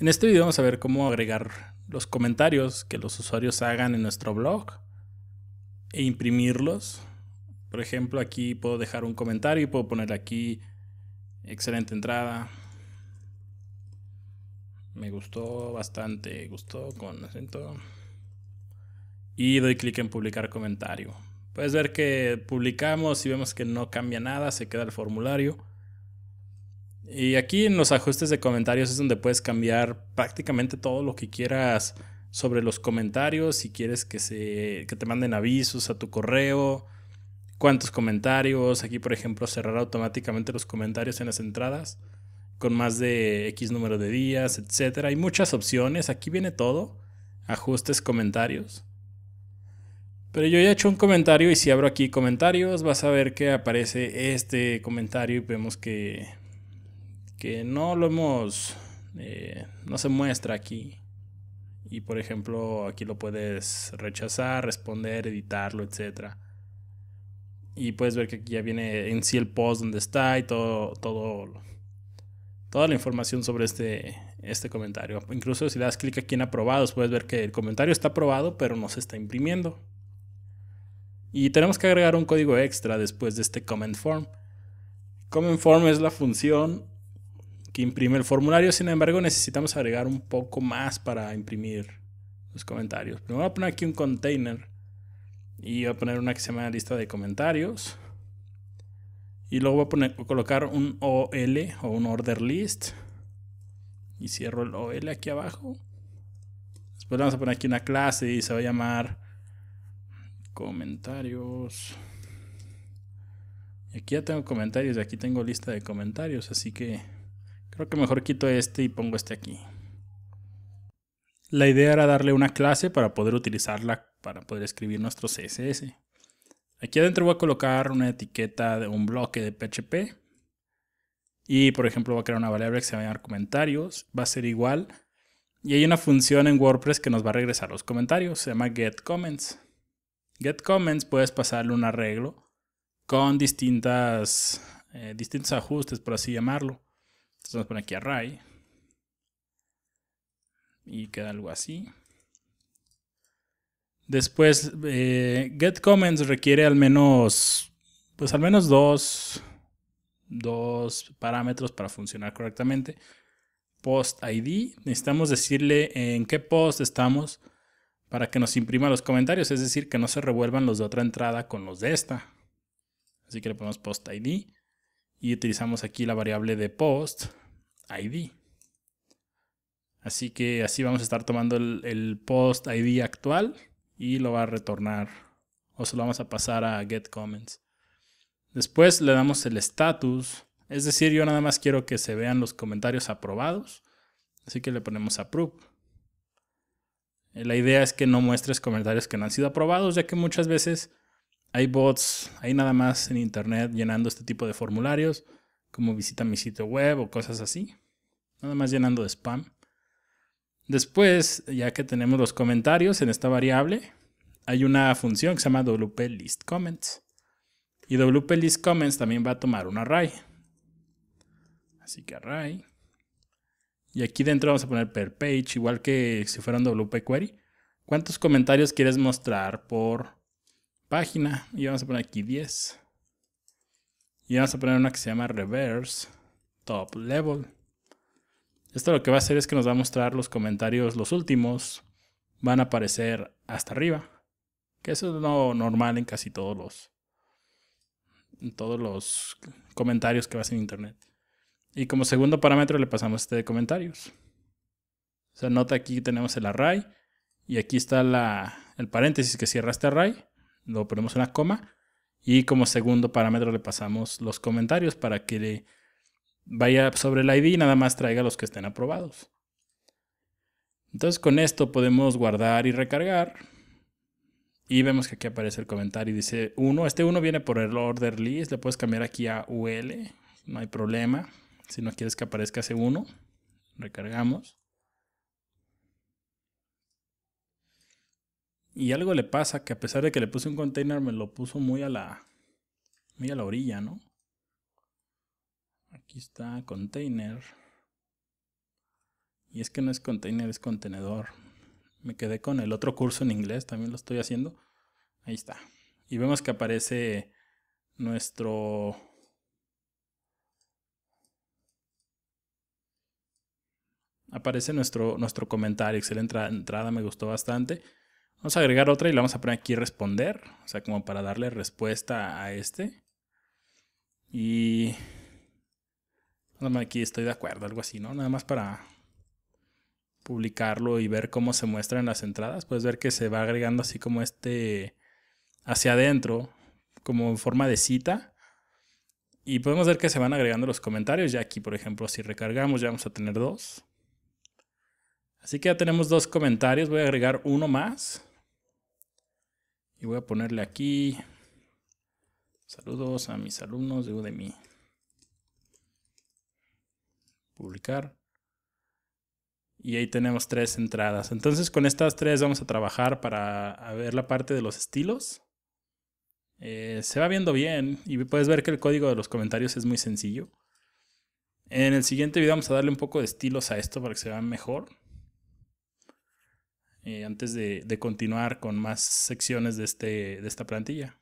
En este video vamos a ver cómo agregar los comentarios que los usuarios hagan en nuestro blog e imprimirlos. Por ejemplo, aquí puedo dejar un comentario y puedo poner aquí excelente entrada. Me gustó bastante, gustó con acento. Y doy clic en publicar comentario. Puedes ver que publicamos y vemos que no cambia nada, se queda el formulario. Y aquí en los ajustes de comentarios es donde puedes cambiar prácticamente todo lo que quieras sobre los comentarios, si quieres que, se, que te manden avisos a tu correo, cuántos comentarios, aquí por ejemplo cerrar automáticamente los comentarios en las entradas con más de X número de días, etc. Hay muchas opciones, aquí viene todo, ajustes, comentarios. Pero yo ya he hecho un comentario y si abro aquí comentarios vas a ver que aparece este comentario y vemos que que no lo hemos, eh, no se muestra aquí. Y por ejemplo, aquí lo puedes rechazar, responder, editarlo, etc. Y puedes ver que aquí ya viene en sí el post donde está y todo, todo, toda la información sobre este, este comentario. Incluso si das clic aquí en aprobados, puedes ver que el comentario está aprobado, pero no se está imprimiendo. Y tenemos que agregar un código extra después de este comment form. Comment form es la función imprime el formulario. Sin embargo, necesitamos agregar un poco más para imprimir los comentarios. Primero voy a poner aquí un container y voy a poner una que se llama lista de comentarios. Y luego voy a, poner, colocar un OL o un order list. Y cierro el OL aquí abajo. Después vamos a poner aquí una clase y se va a llamar comentarios. Y aquí ya tengo comentarios, y aquí tengo lista de comentarios, así que Creo que mejor quito este y pongo este aquí. La idea era darle una clase para poder utilizarla para poder escribir nuestro CSS. Aquí adentro voy a colocar una etiqueta de un bloque de PHP. Y por ejemplo voy a crear una variable que se va a llamar comentarios. Va a ser igual. Y hay una función en WordPress que nos va a regresar los comentarios. Se llama getComments. GetComments puedes pasarle un arreglo con distintas, eh, distintos ajustes, por así llamarlo. Entonces vamos a poner aquí array. Y queda algo así. Después, eh, get comments requiere al menos, pues al menos dos, dos parámetros para funcionar correctamente. Post ID, necesitamos decirle en qué post estamos para que nos imprima los comentarios, es decir, que no se revuelvan los de otra entrada con los de esta. Así que le ponemos post ID y utilizamos aquí la variable de post ID. Así que así vamos a estar tomando el, post ID actual y lo va a retornar o se lo vamos a pasar a get comments. Después le damos el status, es decir, yo nada más quiero que se vean los comentarios aprobados, así que le ponemos approve. La idea es que no muestres comentarios que no han sido aprobados, ya que muchas veces hay bots, hay nada más en internet llenando este tipo de formularios, como visita mi sitio web o cosas así. Nada más llenando de spam. Después, ya que tenemos los comentarios en esta variable, hay una función que se llama wplistcomments. Y wpListComments también va a tomar un array. Así que array. Y aquí dentro vamos a poner per page, igual que si fuera un WP Query. ¿Cuántos comentarios quieres mostrar por página y vamos a poner aquí 10. Y vamos a poner una que se llama Reverse Top Level. Esto lo que va a hacer es que nos va a mostrar los comentarios, los últimos van a aparecer hasta arriba. Que eso es lo normal en casi todos los, en todos los comentarios que vas en internet. Y como segundo parámetro le pasamos este de comentarios. O sea, nota aquí tenemos el array y aquí está la, el paréntesis que cierra este array lo ponemos una coma y como segundo parámetro le pasamos los comentarios para que le vaya sobre el ID y nada más traiga los que estén aprobados. Entonces con esto podemos guardar y recargar. Y vemos que aquí aparece el comentario y dice 1. Este 1 viene por el order list. Le puedes cambiar aquí a UL. No hay problema. Si no quieres que aparezca ese 1, recargamos. y algo le pasa que a pesar de que le puse un container, me lo puso muy a la, a la orilla, ¿no? Aquí está container. Y es que no es container, es contenedor. Me quedé con el otro curso en inglés, también lo estoy haciendo. Ahí está. Y vemos que aparece nuestro... Aparece nuestro, nuestro comentario, excelente entrada, me gustó bastante. Vamos a agregar otra y la vamos a poner aquí responder, o sea, como para darle respuesta a este. Y nada más aquí estoy de acuerdo, algo así, ¿no? Nada más para publicarlo y ver cómo se muestran las entradas. Puedes ver que se va agregando así como este hacia adentro, como en forma de cita. Y podemos ver que se van agregando los comentarios. Ya aquí, por ejemplo, si recargamos, ya vamos a tener dos. Así que ya tenemos dos comentarios. Voy a agregar uno más. Y voy a ponerle aquí saludos a mis alumnos de Udemy. Publicar. Y ahí tenemos tres entradas. Entonces con estas tres vamos a trabajar para ver la parte de los estilos. Eh, se va viendo bien y puedes ver que el código de los comentarios es muy sencillo. En el siguiente video vamos a darle un poco de estilos a esto para que se vea mejor. Eh, antes de, de, continuar con más secciones de, este, de esta plantilla.